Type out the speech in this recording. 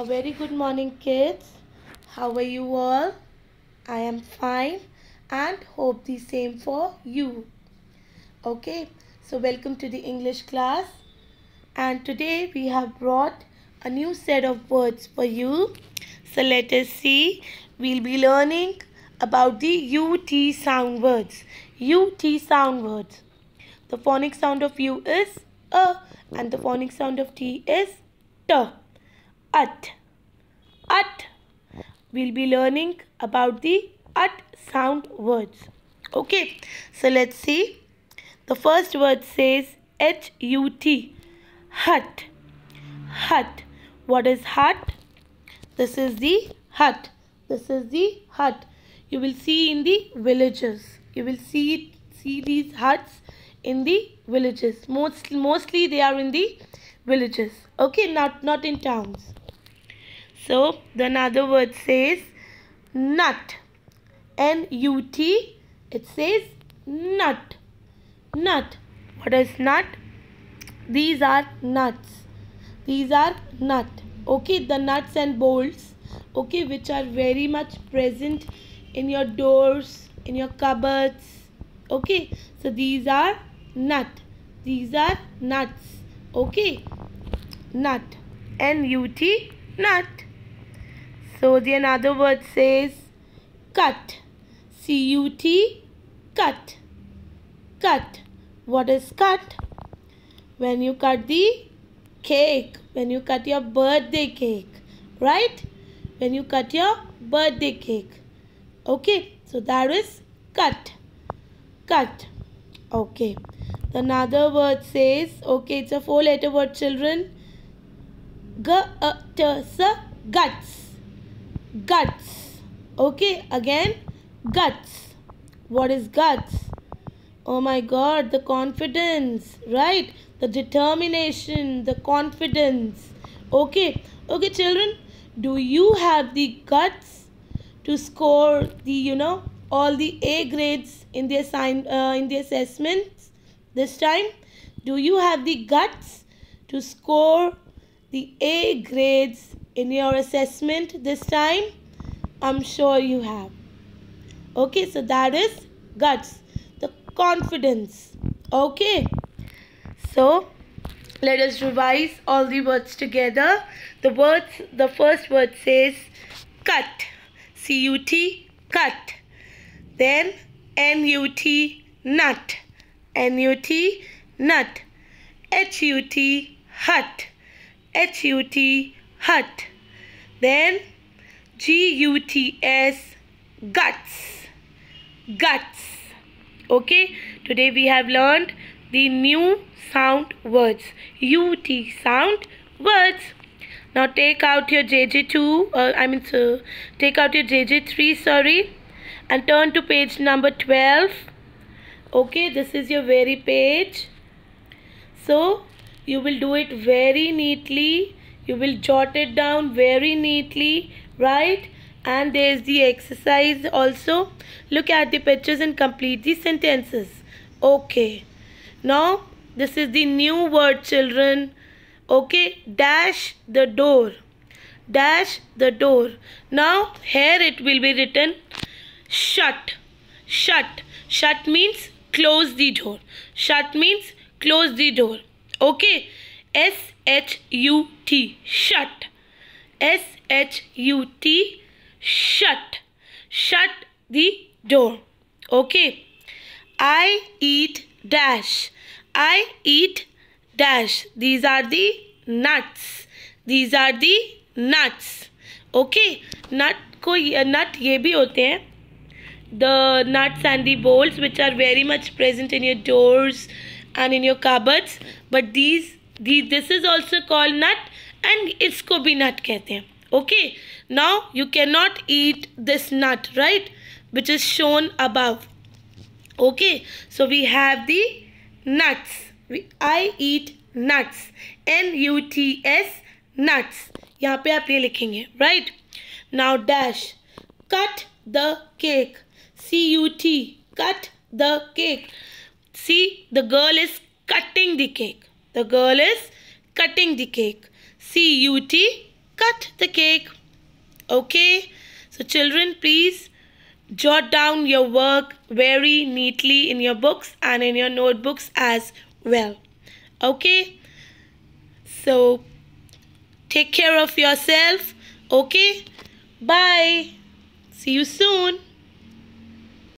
A very good morning kids. How are you all? I am fine and hope the same for you. Okay, so welcome to the English class. And today we have brought a new set of words for you. So let us see. We'll be learning about the UT sound words. UT sound words. The phonic sound of U is A and the phonic sound of T is T at. At. We'll be learning about the at sound words. Okay. So let's see. The first word says H-U-T. Hut. Hut. What is hut? This is the hut. This is the hut. You will see in the villages. You will see it, see these huts in the villages. Most, mostly they are in the villages. Okay, not, not in towns. So the another word says nut. N-U-T. It says nut. Nut. What is nut? These are nuts. These are nut. Okay, the nuts and bolts. Okay, which are very much present in your doors, in your cupboards. Okay, so these are nut. These are nuts. Okay, nut. N-U-T, nut. So the another word says cut. C-U-T, cut. Cut. What is cut? When you cut the cake, when you cut your birthday cake, right? When you cut your birthday cake. Okay, so that is cut. Cut. Okay. Another word says, okay, it's a four letter word, children. Uh, G-U-T-S, guts guts okay again guts what is guts oh my god the confidence right the determination the confidence okay okay children do you have the guts to score the you know all the a grades in the assign uh, in the assessments this time do you have the guts to score the a grades in your assessment this time? I'm sure you have. Okay, so that is guts, the confidence. Okay, so let us revise all the words together. The words, the first word says cut, C-U-T, cut. Then N-U-T, nut, N-U-T, nut. H-U-T, hut, H-U-T, hut. Then G-U-T-S, guts. Guts. Okay, today we have learned the new sound words. U-T sound words. Now take out your JJ2, uh, I mean, sir, take out your JJ3, sorry, and turn to page number 12. Okay, this is your very page. So, you will do it very neatly you will jot it down very neatly right and there's the exercise also look at the pictures and complete the sentences okay now this is the new word children okay dash the door dash the door now here it will be written shut shut shut means close the door shut means close the door okay S H U T shut S H U T shut shut the door okay I eat dash I eat dash these are the nuts these are the nuts okay nut को nut ये भी होते हैं the nuts and the bolts which are very much present in your doors and in your cupboards but these this is also called nut and इसको भी nut कहते हैं okay now you cannot eat this nut right which is shown above okay so we have the nuts we I eat nuts n u t s nuts यहाँ पे आप ये लिखेंगे right now dash cut the cake c u t cut the cake see the girl is cutting the cake the girl is cutting the cake. C-U-T, cut the cake. Okay, so children, please jot down your work very neatly in your books and in your notebooks as well. Okay, so take care of yourself. Okay, bye. See you soon.